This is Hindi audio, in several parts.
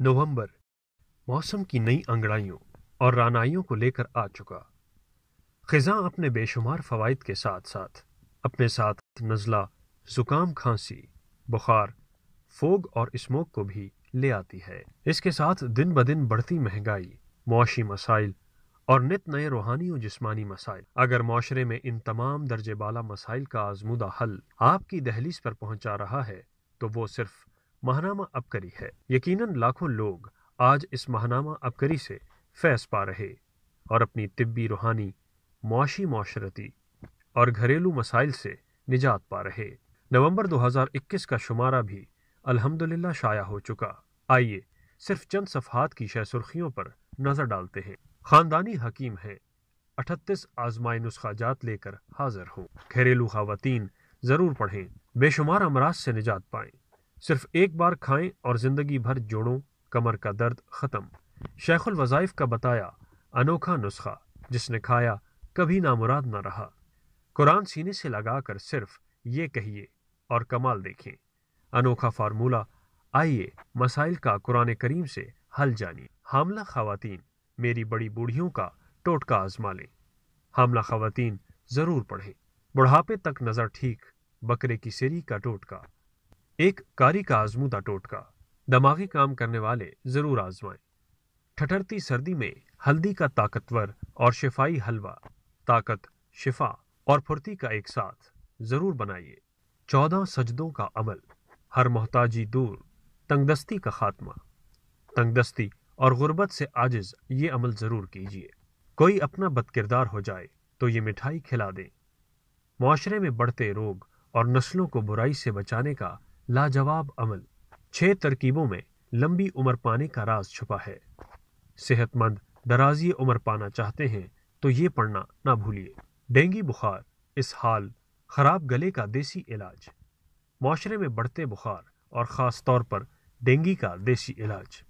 नवंबर मौसम की नई अंगड़ाइयों और रानाइयों को लेकर आ चुका खिजा अपने बेशुमार फवायद के साथ साथ अपने साथ नज़ला जुकाम खांसी बुखार फोग और स्मोक को भी ले आती है इसके साथ दिन ब दिन बढ़ती महंगाई मुआशी मसाइल और नित नए रूहानी और जिस्मानी मसाइल अगर माशरे में इन तमाम दर्जे बाला मसाइल का आजमूदा हल आपकी दहलीज पर पहुंचा रहा है तो वो सिर्फ महानामा अपकरी है यकीनन लाखों लोग आज इस महानामा अबकरी से फैस पा रहे और अपनी तिब्बी रूहानी मुआशी माशरती और घरेलू मसाइल से निजात पा रहे नवंबर 2021 का शुमारा भी अल्हम्दुलिल्लाह शाया हो चुका आइए सिर्फ चंद सफहत की शह सुर्खियों पर नजर डालते हैं खानदानी हकीम है अठतीस नुस्खा जात लेकर हाजिर हों घरेलू खातन जरूर पढ़ें बेशुमार अमराज से निजात पाएं सिर्फ एक बार खाएं और ज़िंदगी भर जोड़ों कमर का दर्द ख़त्म शेखुल वज़ाइफ का बताया अनोखा नुस्खा जिसने खाया कभी नामुराद न रहा कुरान सीने से लगाकर सिर्फ ये कहिए और कमाल देखें अनोखा फार्मूला आइए मसाइल का कुरान करीम से हल जानिए हामला खातन मेरी बड़ी बूढ़ियों का टोटका आजमा लें हामला खातन ज़रूर पढ़ें बुढ़ापे तक नज़र ठीक बकरे की सिरी का टोटका एक कारी का आजमूदा टोटका दमागी काम करने वाले जरूर आजमाएं ठठरती सर्दी में हल्दी का ताकतवर और शिफाई हलवा ताकत शिफा और फुर्ती का एक साथ जरूर बनाइए चौदह सजदों का अमल हर मोहताजी दूर तंगदस्ती का खात्मा तंगदस्ती और गुर्बत से आजिज ये अमल जरूर कीजिए कोई अपना बदकिरदार हो जाए तो ये मिठाई खिला दें माशरे में बढ़ते रोग और नस्लों को बुराई से बचाने का लाजवाब अमल छह तरकीबों में लंबी उम्र पाने का राज छुपा है सेहतमंद दराजी उम्र पाना चाहते हैं तो ये पढ़ना ना भूलिए डेंगी बुखार इस हाल खराब गले का देसी इलाज माशरे में बढ़ते बुखार और ख़ास तौर पर डेंगी का देसी इलाज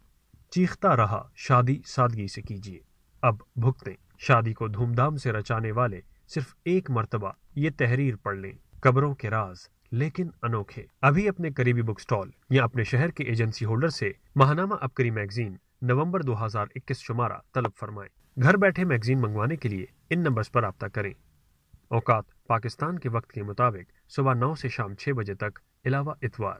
चीखता रहा शादी सादगी से कीजिए अब भुगतें शादी को धूमधाम से रचाने वाले सिर्फ एक मरतबा ये तहरीर पढ़ लें कब्रों के राज लेकिन अनोखे अभी अपने करीबी बुक स्टॉल या अपने शहर के एजेंसी होल्डर से महानामा अपकरी मैगजीन नवंबर 2021 शुमारा तलब फरमाएं घर बैठे मैगजीन मंगवाने के लिए इन नंबर्स पर रबता करें औकात पाकिस्तान के वक्त के मुताबिक सुबह नौ से शाम छह बजे तक इलावा इतवार